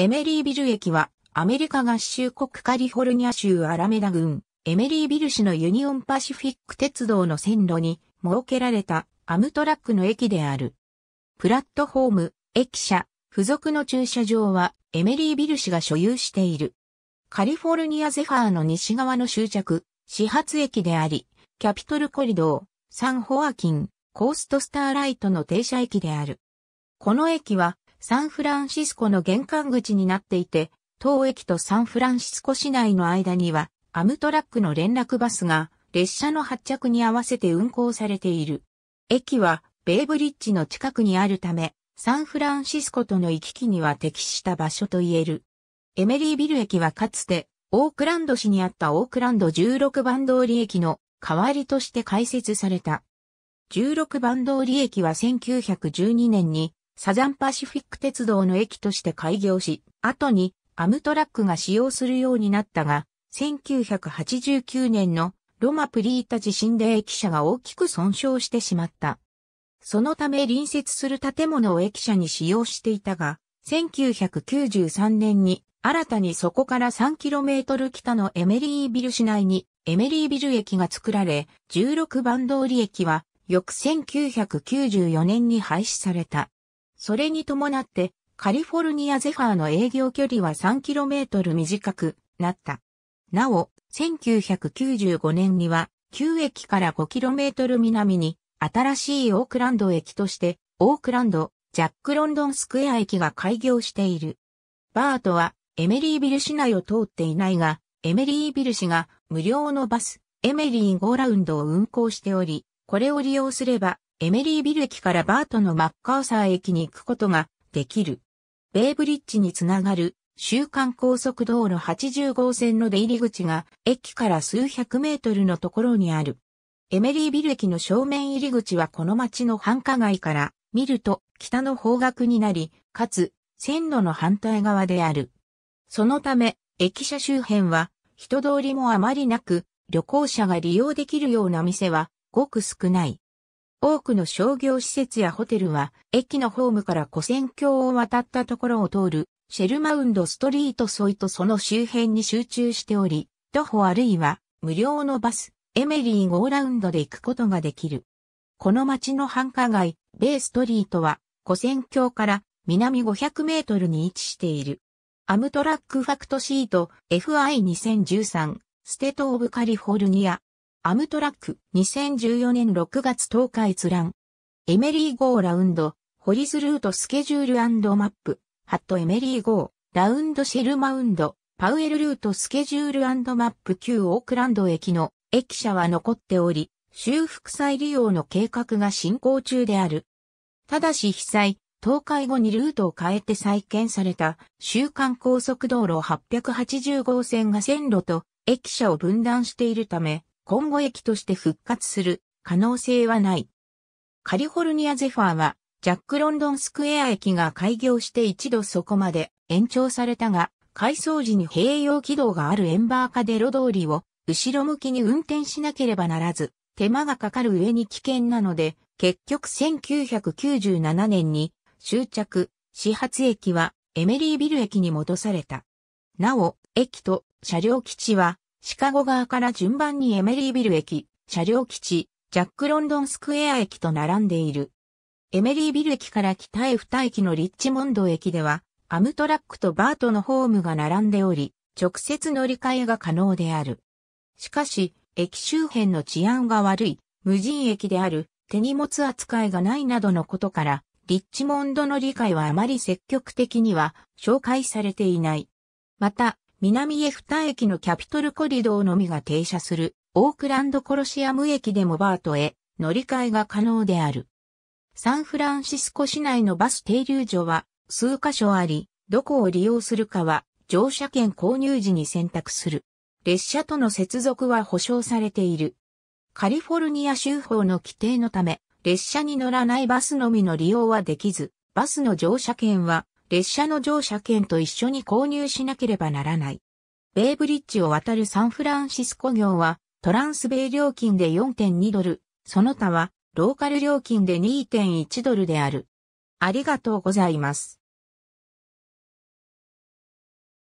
エメリービル駅は、アメリカ合衆国カリフォルニア州アラメダ郡、エメリービル市のユニオンパシフィック鉄道の線路に設けられたアムトラックの駅である。プラットホーム、駅舎、付属の駐車場はエメリービル市が所有している。カリフォルニアゼファーの西側の終着、始発駅であり、キャピトルコリドー、サンホアキン、コーストスターライトの停車駅である。この駅はサンフランシスコの玄関口になっていて、当駅とサンフランシスコ市内の間には、アムトラックの連絡バスが列車の発着に合わせて運行されている。駅はベイブリッジの近くにあるため、サンフランシスコとの行き来には適した場所と言える。エメリービル駅はかつて、オークランド市にあったオークランド16番通り駅の代わりとして開設された。16番通り駅は1912年にサザンパシフィック鉄道の駅として開業し、後にアムトラックが使用するようになったが、1989年のロマプリータ地震で駅舎が大きく損傷してしまった。そのため隣接する建物を駅舎に使用していたが、1993年に新たにそこから 3km 北のエメリービル市内にエメリービル駅が作られ、16番通り駅は翌1994年に廃止された。それに伴って、カリフォルニアゼファーの営業距離は 3km 短くなった。なお、1995年には、旧駅から 5km 南に、新しいオークランド駅として、オークランド、ジャック・ロンドンスクエア駅が開業している。バートは、エメリービル市内を通っていないが、エメリービル市が無料のバス、エメリーゴーラウンドを運行しており、これを利用すればエメリービル駅からバートのマッカーサー駅に行くことができる。ベイブリッジにつながる週間高速道路80号線の出入り口が駅から数百メートルのところにある。エメリービル駅の正面入り口はこの街の繁華街から見ると北の方角になり、かつ線路の反対側である。そのため駅舎周辺は人通りもあまりなく旅行者が利用できるような店はごく少ない。多くの商業施設やホテルは、駅のホームから古戦橋を渡ったところを通る、シェルマウンドストリート沿いとその周辺に集中しており、徒歩あるいは、無料のバス、エメリーゴーラウンドで行くことができる。この街の繁華街、ベイストリートは、古戦橋から南500メートルに位置している。アムトラックファクトシート FI2013 ステートオブカリフォルニアアムトラック2014年6月10日閲覧。エメリーゴーラウンド、ホリズルートスケジュールマップ、ハットエメリーゴー、ラウンドシェルマウンド、パウエルルートスケジュールマップ旧オークランド駅の駅舎は残っており、修復再利用の計画が進行中である。ただし被災、倒壊後にルートを変えて再建された、週間高速道路880号線が線路と駅舎を分断しているため、今後駅として復活する可能性はない。カリフォルニアゼファーは、ジャック・ロンドン・スクエア駅が開業して一度そこまで延長されたが、改装時に併用軌道があるエンバーカデロ通りを後ろ向きに運転しなければならず、手間がかかる上に危険なので、結局1997年に終着、始発駅はエメリービル駅に戻された。なお、駅と車両基地はシカゴ側から順番にエメリービル駅、車両基地、ジャックロンドンスクエア駅と並んでいる。エメリービル駅から北へ二駅のリッチモンド駅では、アムトラックとバートのホームが並んでおり、直接乗り換えが可能である。しかし、駅周辺の治安が悪い、無人駅である、手荷物扱いがないなどのことから、リッチモンドの理解はあまり積極的には紹介されていない。また、南エフタ駅のキャピトルコリドーのみが停車する、オークランドコロシアム駅でもバートへ乗り換えが可能である。サンフランシスコ市内のバス停留所は数箇所あり、どこを利用するかは乗車券購入時に選択する。列車との接続は保証されている。カリフォルニア州法の規定のため、列車に乗らないバスのみの利用はできず、バスの乗車券は列車の乗車券と一緒に購入しなければならない。ベイブリッジを渡るサンフランシスコ業は、トランスベイ料金で4.2ドル、その他は、ローカル料金で2.1ドルである。ありがとうございます。